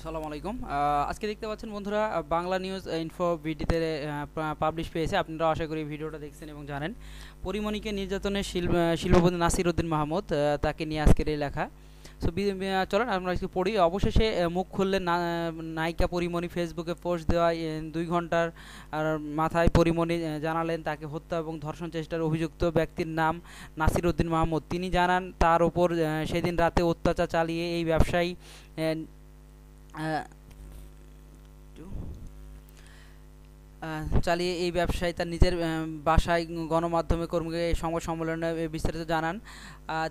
আসসালামু আলাইকুম আজকে দেখতে পাচ্ছেন বন্ধুরা বাংলা নিউজ ইনফো ভিডিওতে পাবলিশ পেয়েছে আপনারা আশা করি ভিডিওটা দেখছেন এবং জানেন পরিমণিকে নির্যাতনের শিল্পপতি নাসির উদ্দিন মাহমুদ তাকে নিয়ে আজকের এই লেখা সো চলেন আমরা আজকে পড়ি অবশেষে মুখ খুললেন নায়িকা পরিমণি ফেসবুকে পোস্ট দেওয়ায় দুই ঘন্টার মাথায় পরিমণি জানালেন তাকে হত্যা এবং ধর্ষণ চেষ্টার অভিযুক্ত ব্যক্তির নাম নাসির উদ্দিন মাহমুদ তিনি জানান তার ওপর সেদিন রাতে অত্যাচার চালিয়ে এই ব্যবসায়ী 呃。চালিয়ে এই ব্যবসায়ী তার নিজের বাসায় গণমাধ্যমে কর্মীকে সংবাদ সম্মেলনে বিস্তারিত জানান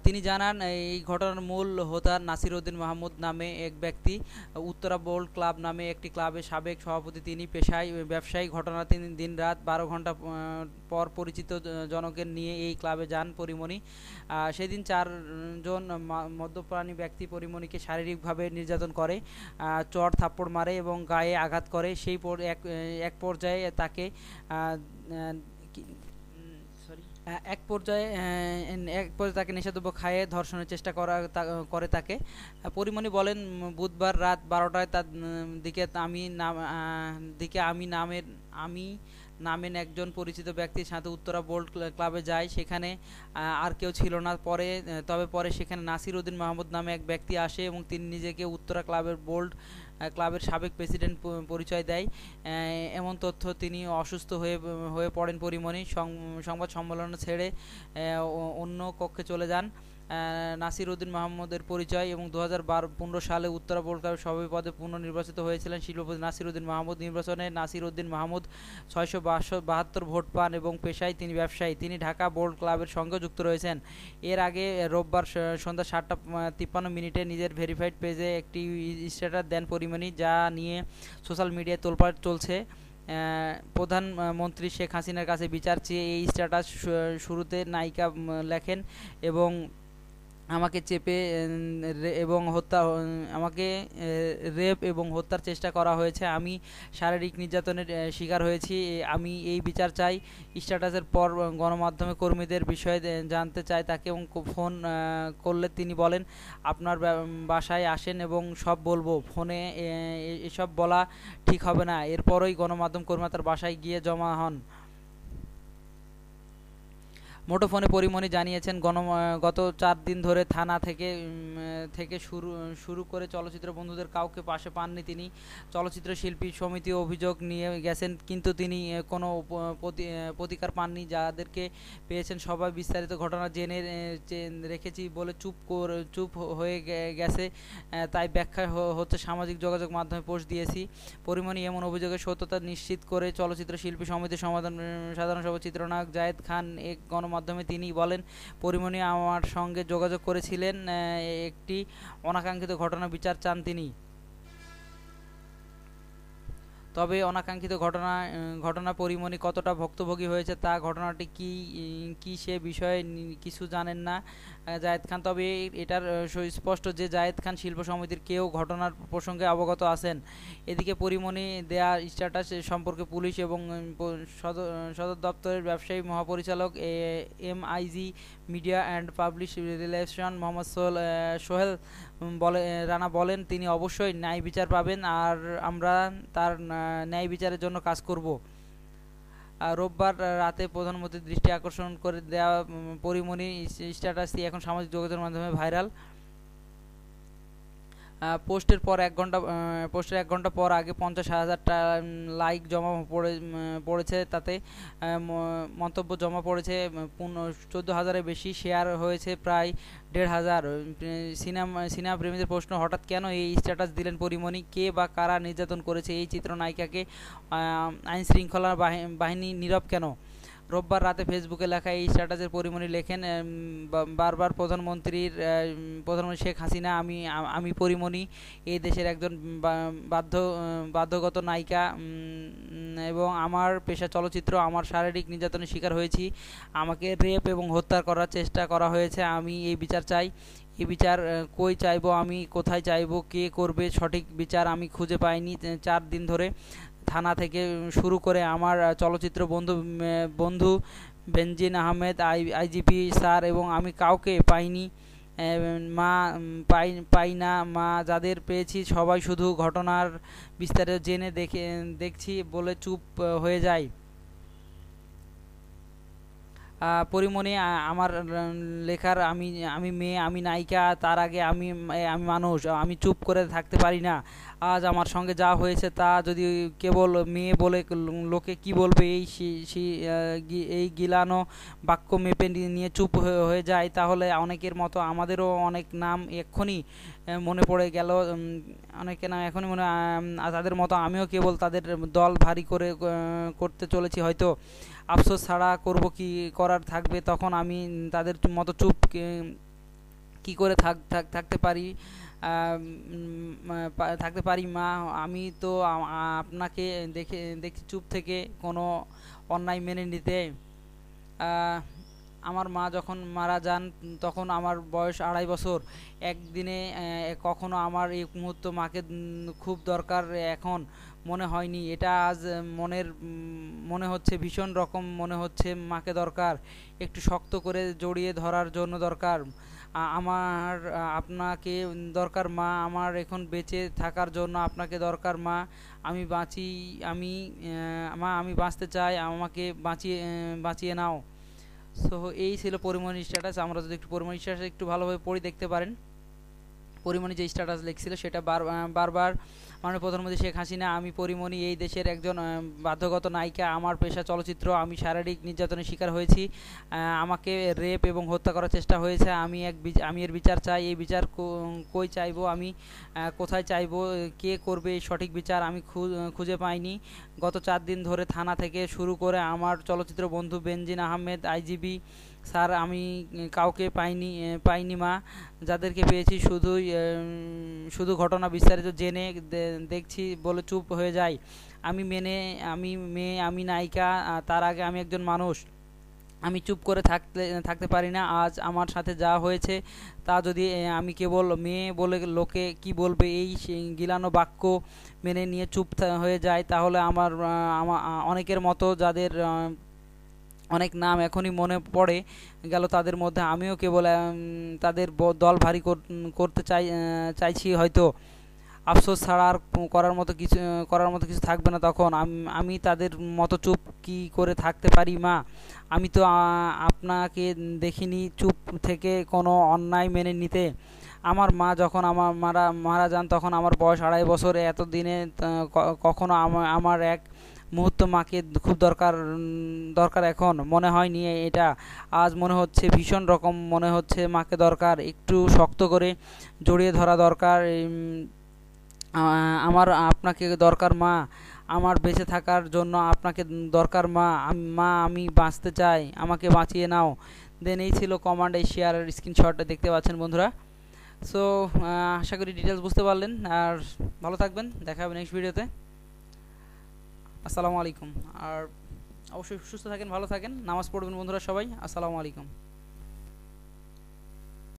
তিনি জানান এই ঘটনার মূল হোতা নাসির উদ্দিন মাহমুদ নামে এক ব্যক্তি উত্তরা বোল্ড ক্লাব নামে একটি ক্লাবের সাবেক সভাপতি তিনি পেশায় ব্যবসায়ী ঘটনা তিনি দিন রাত বারো ঘন্টা পর পরিচিত জনকের নিয়ে এই ক্লাবে যান পরিমণি সেদিন চারজন মদ্যপ্রাণী ব্যক্তি পরিমণিকে শারীরিকভাবে নির্যাতন করে চট থাপ্পড় মারে এবং গায়ে আঘাত করে সেই এক এক পর্যায়ে তাকে সরি এক পর্যায়ে এক পর্যায়ে তাকে নেশাদ্রব্য খাইয়ে ধর্ষণের চেষ্টা করা করে তাকে পরিমণি বলেন বুধবার রাত বারোটায় তার দিকে আমি নাম দিকে আমি নামের আমি নামেন একজন পরিচিত ব্যক্তির সাথে উত্তরা বোল্ড ক্লাবে যায় সেখানে আর কেউ ছিল না পরে তবে পরে সেখানে নাসির উদ্দিন মাহমুদ নামে এক ব্যক্তি আসে এবং তিনি নিজেকে উত্তরা ক্লাবের বোল্ড ক্লাবের সাবেক প্রেসিডেন্ট পরিচয় দেয় এমন তথ্য তিনি অসুস্থ হয়ে হয়ে পড়েন পরিমণি সংবাদ সম্মেলন ছেড়ে অন্য কক্ষে চলে যান নাসির উদ্দিন মাহমুদের পরিচয় এবং দু হাজার সালে উত্তরা বোর্ড ক্লাবের সভাপতি পদে পুনর্নির্বাচিত হয়েছিলেন শিল্পপতি নাসির উদ্দিন মাহমুদ নির্বাচনে নাসির উদ্দিন মাহমুদ ছয়শো বাহাত্তর ভোট পান এবং পেশায় তিনি ব্যবসায়ী তিনি ঢাকা বোর্ড ক্লাবের সঙ্গে যুক্ত রয়েছেন এর আগে রোববার সন্ধ্যা সাতটা তিপ্পান্ন মিনিটে নিজের ভেরিফাইড পেজে একটি স্ট্যাটাস দেন পরিমাণি যা নিয়ে সোশ্যাল মিডিয়ায় তোলপাট চলছে প্রধানমন্ত্রী শেখ হাসিনার কাছে বিচার চেয়ে এই স্ট্যাটাস শুরুতে নায়িকা লেখেন এবং আমাকে চেপে এবং হত্যা আমাকে রেপ এবং হত্যার চেষ্টা করা হয়েছে আমি শারীরিক নির্যাতনের শিকার হয়েছি আমি এই বিচার চাই স্ট্যাটাসের পর গণমাধ্যমে কর্মীদের বিষয়ে জানতে চাই তাকে এবং ফোন করলে তিনি বলেন আপনার বাসায় আসেন এবং সব বলবো ফোনে এসব বলা ঠিক হবে না এরপরই গণমাধ্যম কর্মী তার বাসায় গিয়ে জমা হন মুঠোফোনে পরিমণি জানিয়েছেন গণ গত চার দিন ধরে থানা থেকে থেকে শুরু শুরু করে চলচ্চিত্র বন্ধুদের কাউকে পাশে পাননি তিনি চলচ্চিত্র শিল্পী সমিতি অভিযোগ নিয়ে গেছেন কিন্তু তিনি কোনো প্রতিকার পাননি যাদেরকে পেয়েছেন সবাই বিস্তারিত ঘটনা জেনে রেখেছি বলে চুপ চুপ হয়ে গেছে তাই ব্যাখ্যা হচ্ছে সামাজিক যোগাযোগ মাধ্যমে পোস্ট দিয়েছি পরিমণি এমন অভিযোগের সত্যতা নিশ্চিত করে চলচ্চিত্র শিল্পী সমিতির সমাধান সাধারণ সভা চিত্রনায়ক জায়েদ খান এক গণমাধ্যম মাধ্যমে তিনি বলেন পরিমণি আমার সঙ্গে যোগাযোগ করেছিলেন একটি অনাকাঙ্ক্ষিত ঘটনা বিচার চান তিনি তবে অনাকাঙ্ক্ষিত ঘটনা ঘটনা পরিমণি কতটা ভক্তভোগী হয়েছে তা ঘটনাটি কি কি সে বিষয়ে কিছু জানেন না জায়েদ খান তবে এটার সুস্পষ্ট যে জায়েদ খান শিল্প সমিতির কেউ ঘটনার প্রসঙ্গে অবগত আছেন এদিকে পরিমণি দেয়া স্ট্যাটাস সম্পর্কে পুলিশ এবং সদর দপ্তরের ব্যবসায়ী মহাপরিচালক এম IG media and public relation Mohammad Sohel Sohel বলে রানা বলেন তিনি অবশ্যই ন্যায় বিচার পাবেন আর আমরা তার ন্যায় বিচারের জন্য কাজ করব রোববার রাতে প্রধানমন্ত্রীর দৃষ্টি আকর্ষণ করে দেওয়া পরিমণি স্ট্যাটাসটি এখন সামাজিক যোগাযোগের মাধ্যমে ভাইরাল পোস্টের পর এক ঘন্টা পোস্টের এক ঘন্টা পর আগে পঞ্চাশ হাজারটা লাইক জমা পড়ে পড়েছে তাতে মন্তব্য জমা পড়েছে চোদ্দো হাজারের বেশি শেয়ার হয়েছে প্রায় দেড় হাজার সিনেমা সিনেমা প্রেমীদের প্রশ্ন হঠাৎ কেন এই স্ট্যাটাস দিলেন পরিমণি কে বা কারা নির্যাতন করেছে এই চিত্রনায়িকাকে আইন আইনশৃঙ্খলা বাহিনী নীরব কেন রোববার রাতে ফেসবুকে লেখা এই স্ট্যাটাসের পরিমণি লেখেন বারবার প্রধানমন্ত্রীর প্রধানমন্ত্রী শেখ হাসিনা আমি আমি পরিমণি এই দেশের একজন বাধ্য বাধ্যগত নায়িকা এবং আমার পেশা চলচ্চিত্র আমার শারীরিক নির্যাতনের শিকার হয়েছি আমাকে রেপ এবং হত্যা করার চেষ্টা করা হয়েছে আমি এই বিচার চাই এই বিচার কই চাইবো আমি কোথায় চাইবো কে করবে সঠিক বিচার আমি খুঁজে পাইনি চার দিন ধরে থানা থেকে শুরু করে আমার চলচ্চিত্র বন্ধু বন্ধু বেনজিন আহমেদ আই আইজিপি স্যার এবং আমি কাউকে পাইনি মা পাই পাই না মা যাদের পেয়েছি সবাই শুধু ঘটনার বিস্তারে জেনে দেখে দেখছি বলে চুপ হয়ে যায় পরিমণি আমার লেখার আমি আমি মেয়ে আমি নায়িকা তার আগে আমি আমি মানুষ আমি চুপ করে থাকতে পারি না আজ আমার সঙ্গে যা হয়েছে তা যদি কেবল মেয়ে বলে লোকে কি বলবে এই এই গিলানো বাক্য মেপে নিয়ে চুপ হয়ে যায় তাহলে অনেকের মতো আমাদেরও অনেক নাম এক্ষুনি মনে পড়ে গেল অনেকে নাম এখনই মনে তাদের মতো আমিও কেবল তাদের দল ভারী করে করতে চলেছি হয়তো আফসোস ছাড়া করব কি করার থাকবে তখন আমি তাদের মতো চুপ কি করে থাক থাকতে পারি থাকতে পারি মা আমি তো আপনাকে দেখে দেখি চুপ থেকে কোনো অন্যায় মেনে নিতে আমার মা যখন মারা যান তখন আমার বয়স আড়াই বছর একদিনে কখনো আমার এই মুহূর্ত মাকে খুব দরকার এখন মনে হয়নি এটা আজ মনের মনে হচ্ছে ভীষণ রকম মনে হচ্ছে মাকে দরকার একটু শক্ত করে জড়িয়ে ধরার জন্য দরকার আমার আপনাকে দরকার মা আমার এখন বেঁচে থাকার জন্য আপনাকে দরকার মা আমি বাঁচি আমি মা আমি বাঁচতে চাই আমাকে বাঁচিয়ে বাঁচিয়ে নাও সো এই ছিল পরিমণি স্ট্যাটাস আমরা যদি একটু পরিমণি স্ট্যাটাস একটু ভালোভাবে পড়ি দেখতে পারেন পরিমণি যে স্ট্যাটাস লিখছিল সেটা বার বারবার মাননীয় প্রধানমন্ত্রী শেখ হাসিনা আমি পরিমণি এই দেশের একজন বাধ্যগত নায়িকা আমার পেশা চলচ্চিত্র আমি শারীরিক নির্যাতনের শিকার হয়েছি আমাকে রেপ এবং হত্যা করার চেষ্টা হয়েছে আমি এক আমি এর বিচার চাই এই বিচার কই চাইব আমি কোথায় চাইব কে করবে সঠিক বিচার আমি খুঁজে পাইনি গত চার দিন ধরে থানা থেকে শুরু করে আমার চলচ্চিত্র বন্ধু বেনজিন আহমেদ আইজিবি স্যার আমি কাউকে পাইনি পাইনি মা যাদেরকে পেয়েছি শুধুই শুধু ঘটনা বিস্তারিত জেনে দেখছি বলে চুপ হয়ে যায় আমি মেনে আমি মেয়ে আমি নায়িকা তার আগে আমি একজন মানুষ আমি চুপ করে থাকতে থাকতে পারি না আজ আমার সাথে যা হয়েছে তা যদি আমি কেবল মেয়ে বলে লোকে কি বলবে এই গিলানো বাক্য মেনে নিয়ে চুপ হয়ে যায় তাহলে আমার অনেকের মতো যাদের অনেক নাম এখনই মনে পড়ে গেল তাদের মধ্যে আমিও কেবল তাদের দল ভারী করতে চাই চাইছি হয়তো আফসোস ছাড়া আর করার মতো কিছু করার মতো কিছু থাকবে না তখন আমি তাদের মতো চুপ কি করে থাকতে পারি মা আমি তো আপনাকে দেখিনি চুপ থেকে কোনো অন্যায় মেনে নিতে আমার মা যখন আমার মারা মারা যান তখন আমার বয়স আড়াই বছর এতদিনে কখনো আমার এক মুহূর্ত মাকে খুব দরকার দরকার এখন মনে হয় নিয়ে এটা আজ মনে হচ্ছে ভীষণ রকম মনে হচ্ছে মাকে দরকার একটু শক্ত করে জড়িয়ে ধরা দরকার আমার আপনাকে দরকার মা আমার বেঁচে থাকার জন্য আপনাকে দরকার মা মা আমি বাঁচতে চাই আমাকে বাঁচিয়ে নাও দেন এই ছিল কমান্ড এই শেয়ারের স্ক্রিনশটটা দেখতে পাচ্ছেন বন্ধুরা সো আশা করি ডিটেলস বুঝতে পারলেন আর ভালো থাকবেন দেখা হবে নেক্সট ভিডিওতে আসসালামু আলাইকুম আর অবশ্যই সুস্থ থাকেন ভালো থাকেন নামাজ পড়বেন বন্ধুরা সবাই আসসালামু আলাইকুম